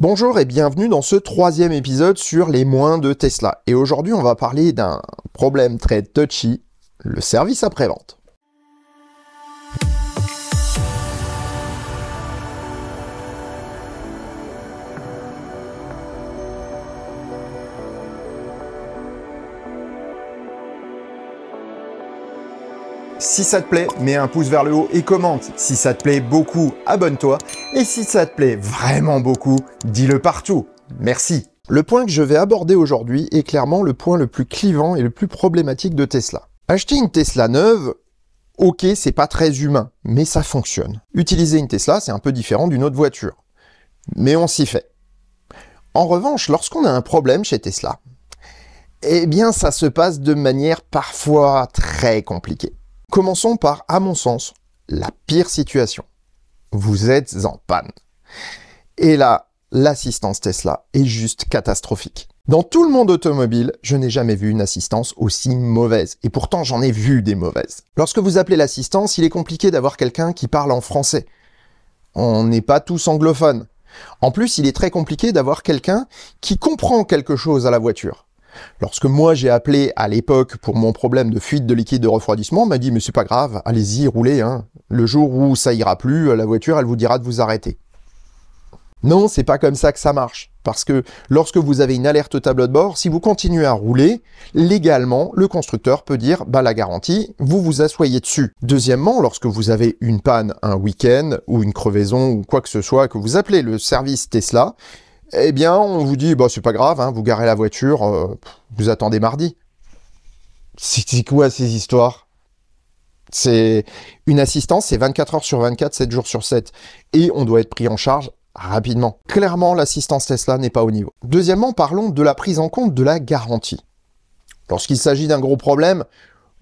Bonjour et bienvenue dans ce troisième épisode sur les moins de Tesla. Et aujourd'hui, on va parler d'un problème très touchy, le service après-vente. Si ça te plaît, mets un pouce vers le haut et commente. Si ça te plaît beaucoup, abonne-toi. Et si ça te plaît vraiment beaucoup, dis-le partout. Merci. Le point que je vais aborder aujourd'hui est clairement le point le plus clivant et le plus problématique de Tesla. Acheter une Tesla neuve, ok, c'est pas très humain, mais ça fonctionne. Utiliser une Tesla, c'est un peu différent d'une autre voiture. Mais on s'y fait. En revanche, lorsqu'on a un problème chez Tesla, eh bien ça se passe de manière parfois très compliquée. Commençons par, à mon sens, la pire situation. Vous êtes en panne. Et là, l'assistance Tesla est juste catastrophique. Dans tout le monde automobile, je n'ai jamais vu une assistance aussi mauvaise. Et pourtant, j'en ai vu des mauvaises. Lorsque vous appelez l'assistance, il est compliqué d'avoir quelqu'un qui parle en français. On n'est pas tous anglophones. En plus, il est très compliqué d'avoir quelqu'un qui comprend quelque chose à la voiture. Lorsque moi j'ai appelé à l'époque pour mon problème de fuite de liquide de refroidissement, on m'a dit mais c'est pas grave, allez-y, roulez. Hein. Le jour où ça ira plus, euh, la voiture elle vous dira de vous arrêter. Non, c'est pas comme ça que ça marche. Parce que lorsque vous avez une alerte tableau de bord, si vous continuez à rouler, légalement, le constructeur peut dire bah la garantie, vous vous asseyez dessus. Deuxièmement, lorsque vous avez une panne un week-end ou une crevaison ou quoi que ce soit, que vous appelez le service Tesla, eh bien, on vous dit, bah, c'est pas grave, hein, vous garez la voiture, euh, vous attendez mardi. C'est quoi ces histoires C'est une assistance, c'est 24 heures sur 24, 7 jours sur 7. Et on doit être pris en charge rapidement. Clairement, l'assistance Tesla n'est pas au niveau. Deuxièmement, parlons de la prise en compte de la garantie. Lorsqu'il s'agit d'un gros problème,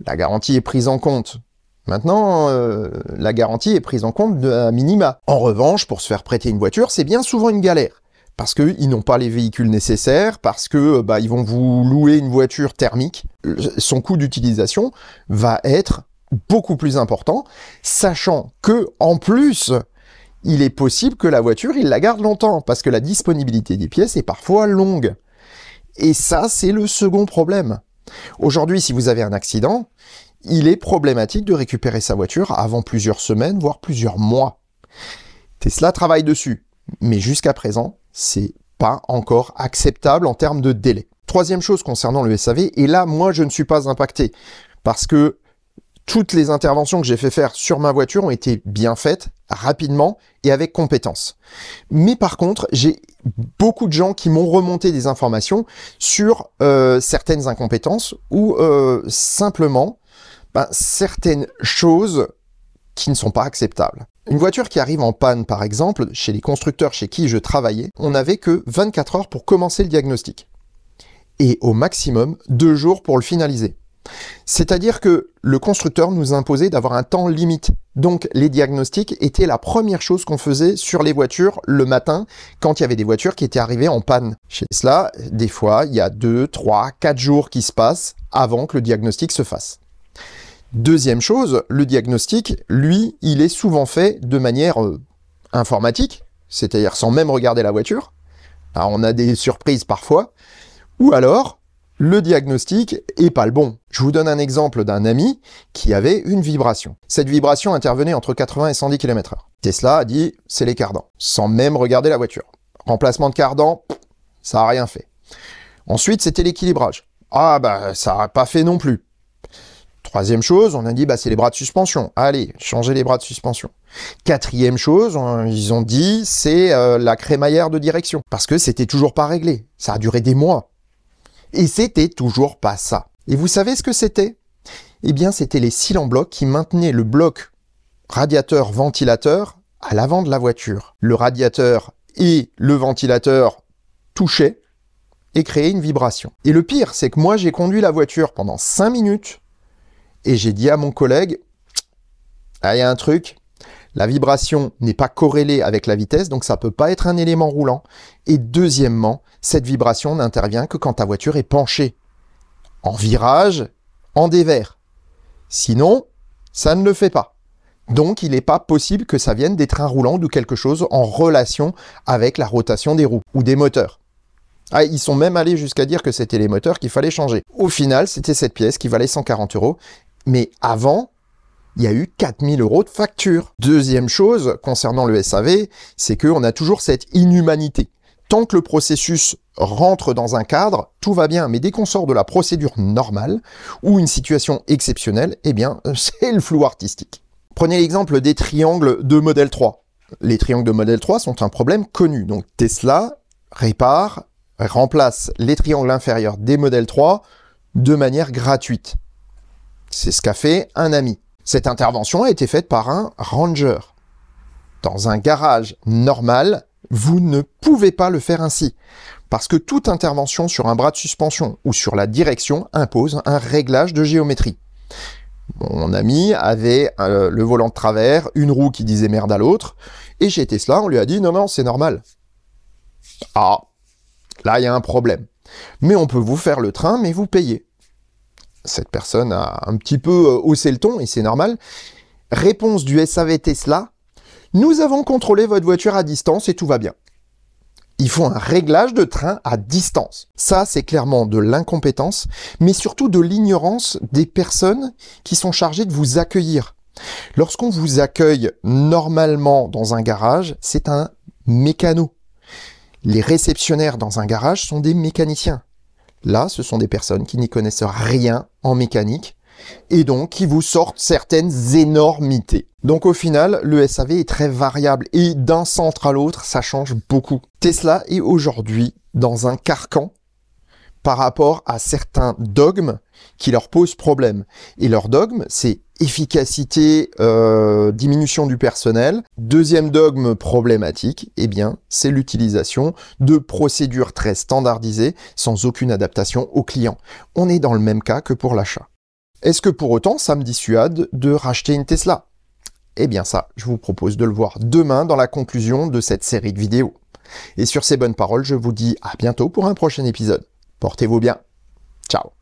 la garantie est prise en compte. Maintenant, euh, la garantie est prise en compte de minima. En revanche, pour se faire prêter une voiture, c'est bien souvent une galère parce qu'ils n'ont pas les véhicules nécessaires, parce que euh, bah, ils vont vous louer une voiture thermique, euh, son coût d'utilisation va être beaucoup plus important, sachant que en plus il est possible que la voiture il la garde longtemps parce que la disponibilité des pièces est parfois longue. Et ça c'est le second problème. Aujourd'hui si vous avez un accident, il est problématique de récupérer sa voiture avant plusieurs semaines voire plusieurs mois. Tesla travaille dessus, mais jusqu'à présent c'est pas encore acceptable en termes de délai. Troisième chose concernant le SAV, et là, moi, je ne suis pas impacté parce que toutes les interventions que j'ai fait faire sur ma voiture ont été bien faites, rapidement et avec compétence. Mais par contre, j'ai beaucoup de gens qui m'ont remonté des informations sur euh, certaines incompétences ou euh, simplement ben, certaines choses qui ne sont pas acceptables. Une voiture qui arrive en panne, par exemple, chez les constructeurs chez qui je travaillais, on n'avait que 24 heures pour commencer le diagnostic. Et au maximum, deux jours pour le finaliser. C'est-à-dire que le constructeur nous imposait d'avoir un temps limite. Donc les diagnostics étaient la première chose qu'on faisait sur les voitures le matin quand il y avait des voitures qui étaient arrivées en panne. Chez cela, des fois, il y a 2, 3, 4 jours qui se passent avant que le diagnostic se fasse. Deuxième chose, le diagnostic, lui, il est souvent fait de manière euh, informatique, c'est-à-dire sans même regarder la voiture. on a des surprises parfois. Ou alors, le diagnostic est pas le bon. Je vous donne un exemple d'un ami qui avait une vibration. Cette vibration intervenait entre 80 et 110 km/h. Tesla a dit c'est les cardans, sans même regarder la voiture. Remplacement de cardan, ça a rien fait. Ensuite, c'était l'équilibrage. Ah bah ça n'a pas fait non plus. Troisième chose, on a dit, bah, c'est les bras de suspension. Allez, changez les bras de suspension. Quatrième chose, ils ont dit, c'est euh, la crémaillère de direction. Parce que c'était toujours pas réglé. Ça a duré des mois. Et c'était toujours pas ça. Et vous savez ce que c'était Eh bien, c'était les cils blocs qui maintenaient le bloc radiateur-ventilateur à l'avant de la voiture. Le radiateur et le ventilateur touchaient et créaient une vibration. Et le pire, c'est que moi, j'ai conduit la voiture pendant 5 minutes et j'ai dit à mon collègue, ah, il y a un truc, la vibration n'est pas corrélée avec la vitesse, donc ça ne peut pas être un élément roulant. Et deuxièmement, cette vibration n'intervient que quand ta voiture est penchée, en virage, en dévers. Sinon, ça ne le fait pas. Donc il n'est pas possible que ça vienne des trains roulants ou quelque chose en relation avec la rotation des roues ou des moteurs. Ah, ils sont même allés jusqu'à dire que c'était les moteurs qu'il fallait changer. Au final, c'était cette pièce qui valait 140 euros mais avant, il y a eu 4000 euros de facture. Deuxième chose concernant le SAV, c'est qu'on a toujours cette inhumanité. Tant que le processus rentre dans un cadre, tout va bien. Mais dès qu'on sort de la procédure normale ou une situation exceptionnelle, eh bien, c'est le flou artistique. Prenez l'exemple des triangles de modèle 3. Les triangles de modèle 3 sont un problème connu. Donc Tesla répare, remplace les triangles inférieurs des modèles 3 de manière gratuite. C'est ce qu'a fait un ami. Cette intervention a été faite par un ranger. Dans un garage normal, vous ne pouvez pas le faire ainsi, parce que toute intervention sur un bras de suspension ou sur la direction impose un réglage de géométrie. Mon ami avait euh, le volant de travers, une roue qui disait merde à l'autre, et chez Tesla, on lui a dit non, non, c'est normal. Ah, là, il y a un problème. Mais on peut vous faire le train, mais vous payez cette personne a un petit peu euh, haussé le ton, et c'est normal. Réponse du SAV Tesla, nous avons contrôlé votre voiture à distance et tout va bien. Il faut un réglage de train à distance. Ça, c'est clairement de l'incompétence, mais surtout de l'ignorance des personnes qui sont chargées de vous accueillir. Lorsqu'on vous accueille normalement dans un garage, c'est un mécano. Les réceptionnaires dans un garage sont des mécaniciens. Là, ce sont des personnes qui n'y connaissent rien en mécanique et donc qui vous sortent certaines énormités. Donc au final, le SAV est très variable et d'un centre à l'autre, ça change beaucoup. Tesla est aujourd'hui dans un carcan par rapport à certains dogmes qui leur posent problème. Et leur dogme, c'est efficacité, euh, diminution du personnel. Deuxième dogme problématique, eh bien, c'est l'utilisation de procédures très standardisées sans aucune adaptation au client. On est dans le même cas que pour l'achat. Est-ce que pour autant ça me dissuade de racheter une Tesla Eh bien ça, je vous propose de le voir demain dans la conclusion de cette série de vidéos. Et sur ces bonnes paroles, je vous dis à bientôt pour un prochain épisode. Portez-vous bien. Ciao